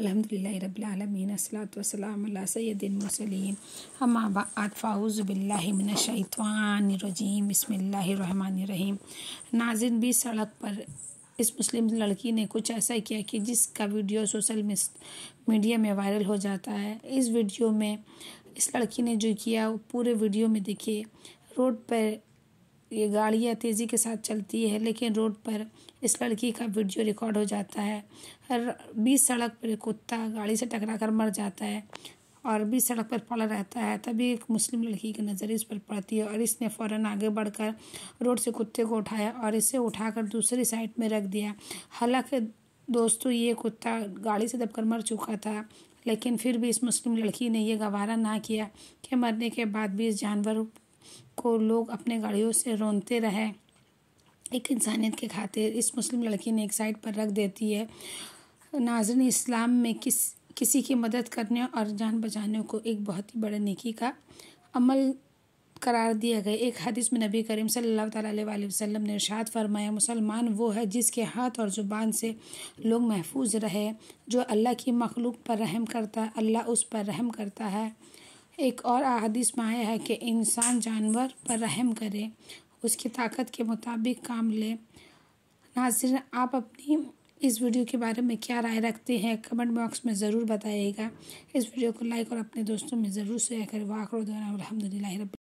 अल्हम्दुलिल्लाह रब्बिल वसलाम सैदिन नाजिन भी सड़क पर इस मुस्लिम लड़की ने कुछ ऐसा किया कि जिसका वीडियो सोशल मीडिया में वायरल हो जाता है इस वीडियो में इस लड़की ने जो किया वो पूरे वीडियो में देखिए रोड पर ये गाड़ियाँ तेज़ी के साथ चलती है लेकिन रोड पर इस लड़की का वीडियो रिकॉर्ड हो जाता है हर बीस सड़क पर कुत्ता गाड़ी से टकरा कर मर जाता है और भी सड़क पर पड़ा रहता है तभी एक मुस्लिम लड़की की नज़र इस पर पड़ती है और इसने फ़ौरन आगे बढ़कर रोड से कुत्ते को उठाया और इसे उठाकर दूसरी साइड में रख दिया हालांकि दोस्तों ये कुत्ता गाड़ी से दबकर मर चुका था लेकिन फिर भी इस मुस्लिम लड़की ने यह गवारा ना किया कि मरने के बाद भी इस जानवर को लोग अपने गाड़ियों से रोनते रहे एक इंसानियत के खातिर इस मुस्लिम लड़की ने एक साइड पर रख देती है नाजन इस्लाम में किस किसी की मदद करने और जान बचाने को एक बहुत ही बड़े नेकी का अमल करार दिया गया एक हदीस में नबी करीम सल्लल्लाहु अलैहि वसल्लम ने इरशाद फरमाया मुसलमान वो है जिसके हाथ और ज़ुबान से लोग महफूज रहे जो अल्लाह की मखलूक पर रहम करता है अल्लाह उस पर रहम करता है एक और अदीस में आया है कि इंसान जानवर पर रहम करे उसकी ताकत के मुताबिक काम ले नाजिर आप अपनी इस वीडियो के बारे में क्या राय रखते हैं कमेंट बॉक्स में ज़रूर बताइएगा इस वीडियो को लाइक और अपने दोस्तों में ज़रूर शेयर करें वाखर अलहमदिल्ला